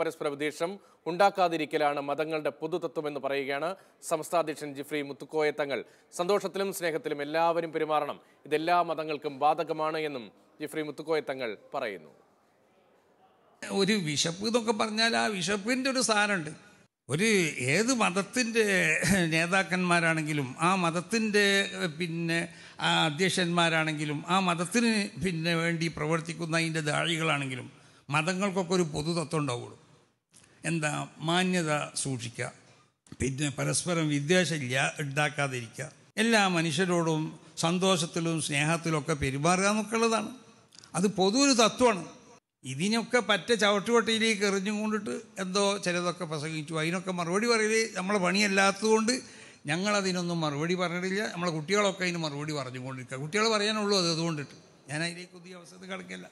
പരസ്പര വിദ്വേഷം ഉണ്ടാക്കാതിരിക്കലാണ് മതങ്ങളുടെ എന്ന് പറയുകയാണ് സംസ്ഥാന ജിഫ്രി മുത്തുക്കോയ തങ്ങൾ സന്തോഷത്തിലും സ്നേഹത്തിലും എല്ലാവരും പെരുമാറണം ഇതെല്ലാ മതങ്ങൾക്കും ബാധകമാണ് എന്നും ജിഫ്രി മുത്തുക്കോയ തങ്ങൾ പറയുന്നു ഒരു വിശപ്പ് എന്നൊക്കെ പറഞ്ഞാൽ ആ വിശപ്പിൻ്റെ ഒരു സാരമുണ്ട് ഒരു ഏത് മതത്തിൻ്റെ നേതാക്കന്മാരാണെങ്കിലും ആ മതത്തിൻ്റെ പിന്നെ ആ അധ്യക്ഷന്മാരാണെങ്കിലും ആ മതത്തിന് പിന്നെ വേണ്ടി പ്രവർത്തിക്കുന്ന അതിൻ്റെ ദാഴികളാണെങ്കിലും മതങ്ങൾക്കൊക്കെ ഒരു പൊതുതത്വം ഉണ്ടാവുള്ളൂ എന്താ മാന്യത സൂക്ഷിക്കുക പിന്നെ പരസ്പരം വിദ്വേഷമില്ല ഉണ്ടാക്കാതിരിക്കുക എല്ലാ മനുഷ്യരോടും സന്തോഷത്തിലും സ്നേഹത്തിലൊക്കെ പെരുമാറുക എന്നൊക്കെയുള്ളതാണ് അത് പൊതുവൊരു തത്വമാണ് ഇതിനൊക്കെ പറ്റ ചവിട്ടുകൊട്ടയിലേക്ക് എറിഞ്ഞും കൊണ്ടിട്ട് എന്തോ ചിലതൊക്കെ പ്രസംഗിച്ചു അതിനൊക്കെ മറുപടി പറയല് നമ്മളെ പണിയല്ലാത്തതുകൊണ്ട് ഞങ്ങളതിനൊന്നും മറുപടി പറഞ്ഞിട്ടില്ല നമ്മളെ കുട്ടികളൊക്കെ അതിന് മറുപടി പറഞ്ഞുകൊണ്ടിരിക്കുക കുട്ടികൾ പറയാനുള്ളൂ അത് അതുകൊണ്ടിട്ട് ഞാൻ അതിലേക്ക് പുതിയ അവസരത്തിൽ കിടക്കില്ല